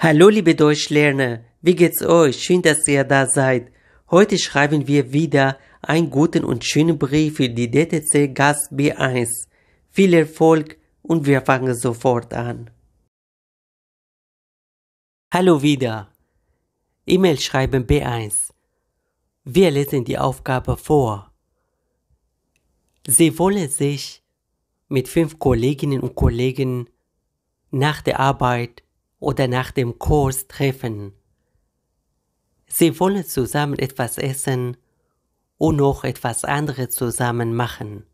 Hallo liebe Deutschlerner, wie geht's euch? Schön, dass ihr da seid. Heute schreiben wir wieder einen guten und schönen Brief für die DTC Gast B1. Viel Erfolg und wir fangen sofort an. Hallo wieder. E-Mail schreiben B1. Wir lesen die Aufgabe vor. Sie wollen sich mit fünf Kolleginnen und Kollegen nach der Arbeit oder nach dem Kurs treffen. Sie wollen zusammen etwas essen und noch etwas anderes zusammen machen.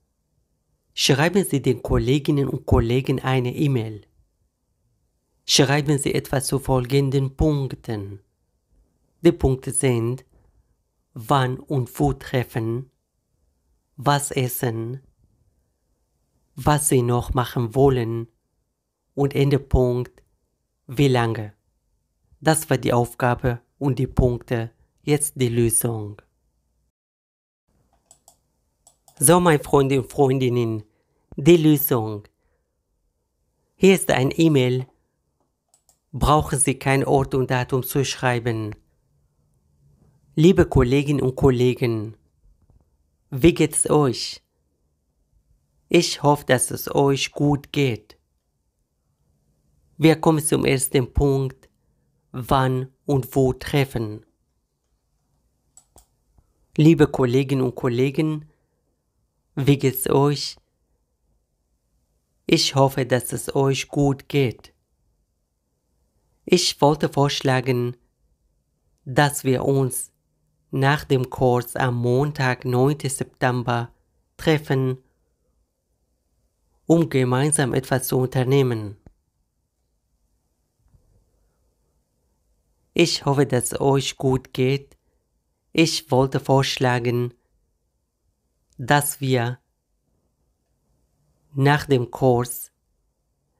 Schreiben Sie den Kolleginnen und Kollegen eine E-Mail. Schreiben Sie etwas zu folgenden Punkten. Die Punkte sind wann und wo treffen, was essen, was Sie noch machen wollen und Endepunkt wie lange? Das war die Aufgabe und die Punkte, jetzt die Lösung. So, meine Freunde und Freundinnen, die Lösung. Hier ist ein E-Mail. Brauchen Sie kein Ort und Datum zu schreiben. Liebe Kolleginnen und Kollegen, wie geht's euch? Ich hoffe, dass es euch gut geht. Wir kommen zum ersten Punkt. Wann und wo treffen? Liebe Kolleginnen und Kollegen, wie geht's euch? Ich hoffe, dass es euch gut geht. Ich wollte vorschlagen, dass wir uns nach dem Kurs am Montag, 9. September, treffen, um gemeinsam etwas zu unternehmen. Ich hoffe, dass es euch gut geht. Ich wollte vorschlagen, dass wir nach dem Kurs,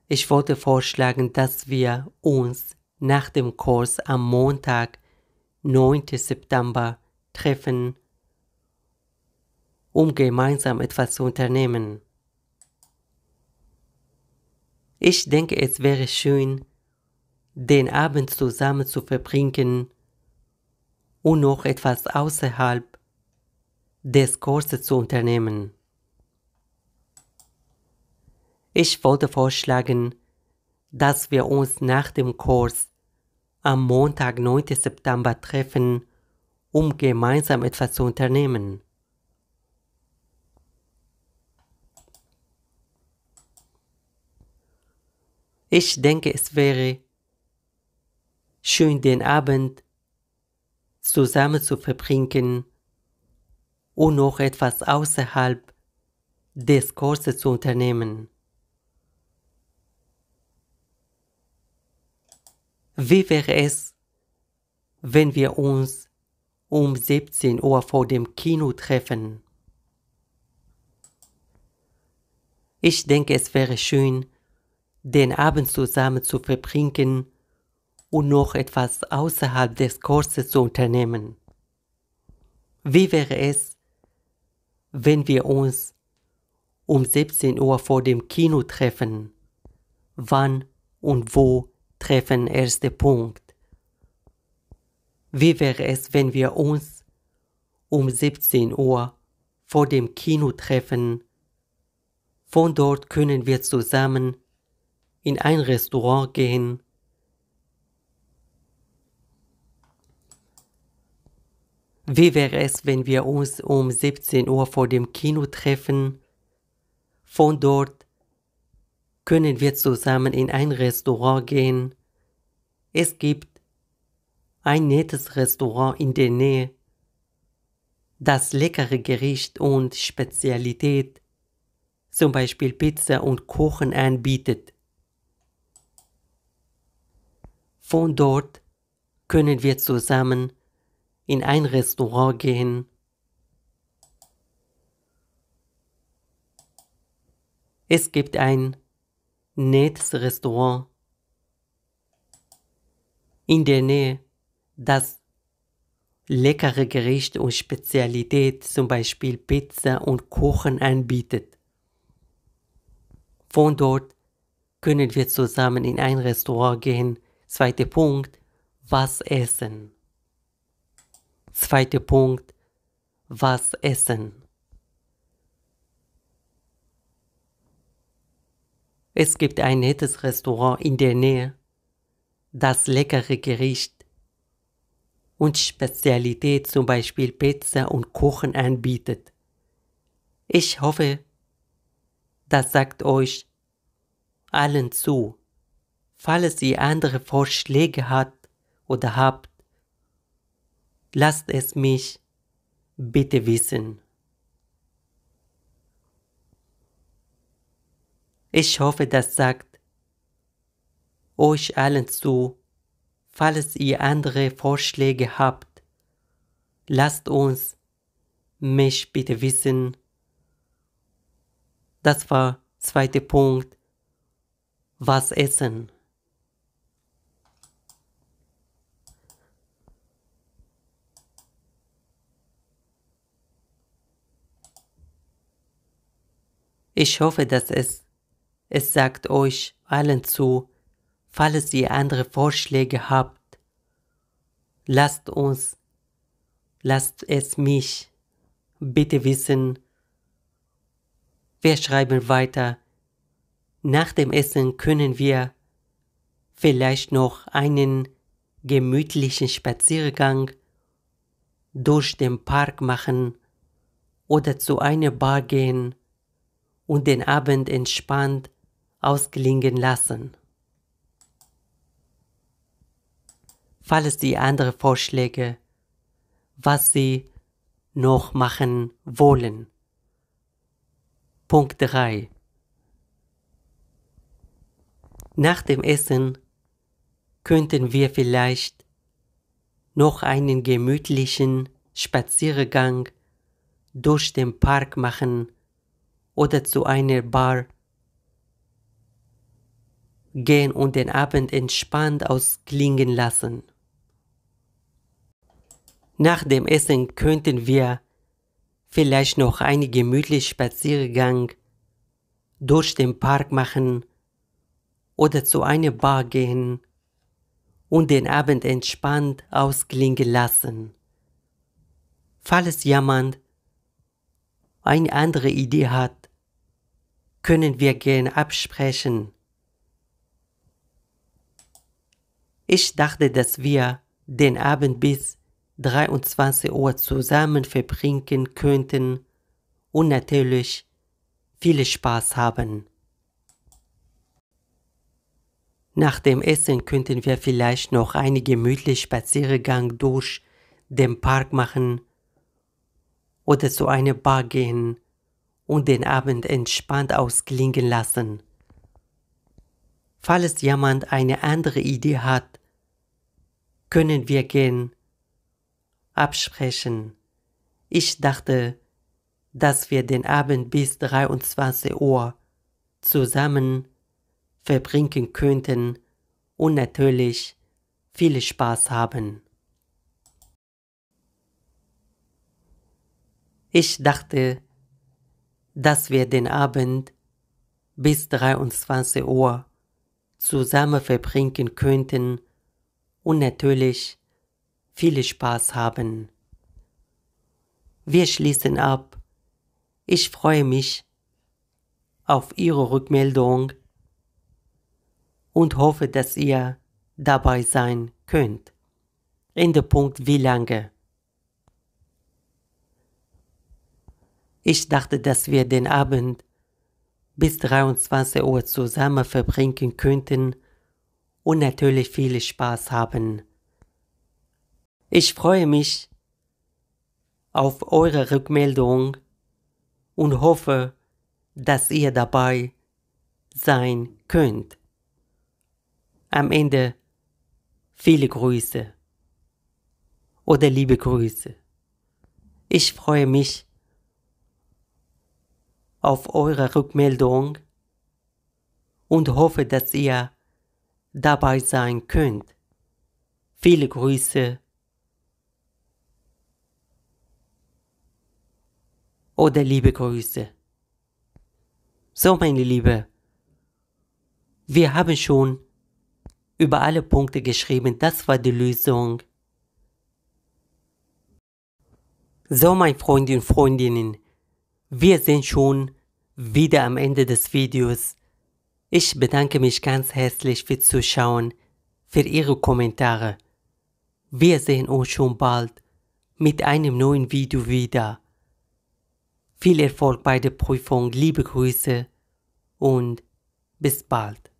ich wollte vorschlagen, dass wir uns nach dem Kurs am Montag, 9. September, treffen, um gemeinsam etwas zu unternehmen. Ich denke, es wäre schön, den Abend zusammen zu verbringen und noch etwas außerhalb des Kurses zu unternehmen. Ich wollte vorschlagen, dass wir uns nach dem Kurs am Montag, 9. September treffen, um gemeinsam etwas zu unternehmen. Ich denke, es wäre schön den Abend zusammen zu verbringen und noch etwas außerhalb des Kurses zu unternehmen. Wie wäre es, wenn wir uns um 17 Uhr vor dem Kino treffen? Ich denke, es wäre schön, den Abend zusammen zu verbringen und noch etwas außerhalb des Kurses zu unternehmen. Wie wäre es, wenn wir uns um 17 Uhr vor dem Kino treffen? Wann und wo treffen? Erster Punkt. Wie wäre es, wenn wir uns um 17 Uhr vor dem Kino treffen? Von dort können wir zusammen in ein Restaurant gehen Wie wäre es, wenn wir uns um 17 Uhr vor dem Kino treffen? Von dort können wir zusammen in ein Restaurant gehen. Es gibt ein nettes Restaurant in der Nähe. Das leckere Gericht und Spezialität, zum Beispiel Pizza und Kuchen anbietet. Von dort können wir zusammen in ein Restaurant gehen. Es gibt ein nettes Restaurant in der Nähe, das leckere Gerichte und Spezialität, zum Beispiel Pizza und Kuchen anbietet. Von dort können wir zusammen in ein Restaurant gehen. Zweiter Punkt, was essen. Zweiter Punkt, was essen. Es gibt ein nettes Restaurant in der Nähe, das leckere Gericht und Spezialität zum Beispiel Pizza und Kuchen anbietet. Ich hoffe, das sagt euch allen zu. Falls ihr andere Vorschläge habt oder habt, Lasst es mich bitte wissen. Ich hoffe, das sagt euch allen zu, falls ihr andere Vorschläge habt. Lasst uns mich bitte wissen. Das war zweiter Punkt. Was essen? Ich hoffe, dass es, es sagt euch allen zu, falls ihr andere Vorschläge habt. Lasst uns, lasst es mich bitte wissen. Wir schreiben weiter. Nach dem Essen können wir vielleicht noch einen gemütlichen Spaziergang durch den Park machen oder zu einer Bar gehen und den Abend entspannt ausklingen lassen. Falls Sie andere Vorschläge, was Sie noch machen wollen. Punkt 3. Nach dem Essen könnten wir vielleicht noch einen gemütlichen Spaziergang durch den Park machen oder zu einer Bar gehen und den Abend entspannt ausklingen lassen. Nach dem Essen könnten wir vielleicht noch einen gemütlichen Spaziergang durch den Park machen oder zu einer Bar gehen und den Abend entspannt ausklingen lassen. Falls jemand eine andere Idee hat, können wir gerne absprechen. Ich dachte, dass wir den Abend bis 23 Uhr zusammen verbringen könnten und natürlich viel Spaß haben. Nach dem Essen könnten wir vielleicht noch einen gemütlichen Spaziergang durch den Park machen oder zu einer Bar gehen und den Abend entspannt ausklingen lassen. Falls jemand eine andere Idee hat, können wir gehen. Absprechen. Ich dachte, dass wir den Abend bis 23 Uhr zusammen verbringen könnten und natürlich viel Spaß haben. Ich dachte, dass wir den Abend bis 23 Uhr zusammen verbringen könnten und natürlich viel Spaß haben. Wir schließen ab. Ich freue mich auf Ihre Rückmeldung und hoffe, dass ihr dabei sein könnt. Ende Punkt wie lange. Ich dachte, dass wir den Abend bis 23 Uhr zusammen verbringen könnten und natürlich viel Spaß haben. Ich freue mich auf eure Rückmeldung und hoffe, dass ihr dabei sein könnt. Am Ende viele Grüße oder liebe Grüße. Ich freue mich auf eure Rückmeldung und hoffe, dass ihr dabei sein könnt. Viele Grüße. Oder liebe Grüße. So, meine Liebe, wir haben schon über alle Punkte geschrieben. Das war die Lösung. So, meine Freundinnen und Freundinnen, wir sind schon wieder am Ende des Videos. Ich bedanke mich ganz herzlich für Zuschauen, für Ihre Kommentare. Wir sehen uns schon bald mit einem neuen Video wieder. Viel Erfolg bei der Prüfung, liebe Grüße und bis bald.